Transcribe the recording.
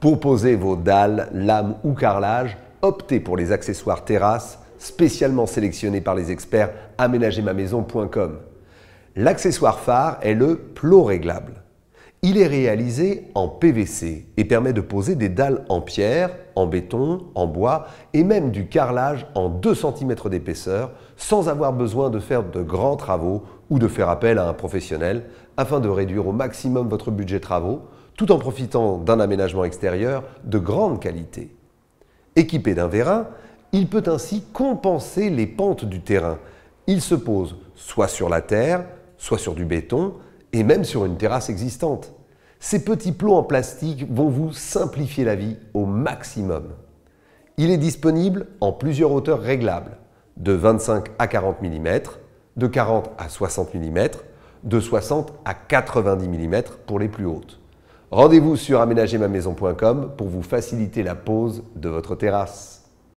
Pour poser vos dalles, lames ou carrelages, optez pour les accessoires terrasse spécialement sélectionnés par les experts maison.com L'accessoire phare est le plot réglable. Il est réalisé en PVC et permet de poser des dalles en pierre, en béton, en bois et même du carrelage en 2 cm d'épaisseur sans avoir besoin de faire de grands travaux ou de faire appel à un professionnel afin de réduire au maximum votre budget travaux tout en profitant d'un aménagement extérieur de grande qualité. Équipé d'un vérin, il peut ainsi compenser les pentes du terrain. Il se pose soit sur la terre, soit sur du béton, et même sur une terrasse existante. Ces petits plots en plastique vont vous simplifier la vie au maximum. Il est disponible en plusieurs hauteurs réglables, de 25 à 40 mm, de 40 à 60 mm, de 60 à 90 mm pour les plus hautes. Rendez-vous sur aménagermamaison.com pour vous faciliter la pose de votre terrasse.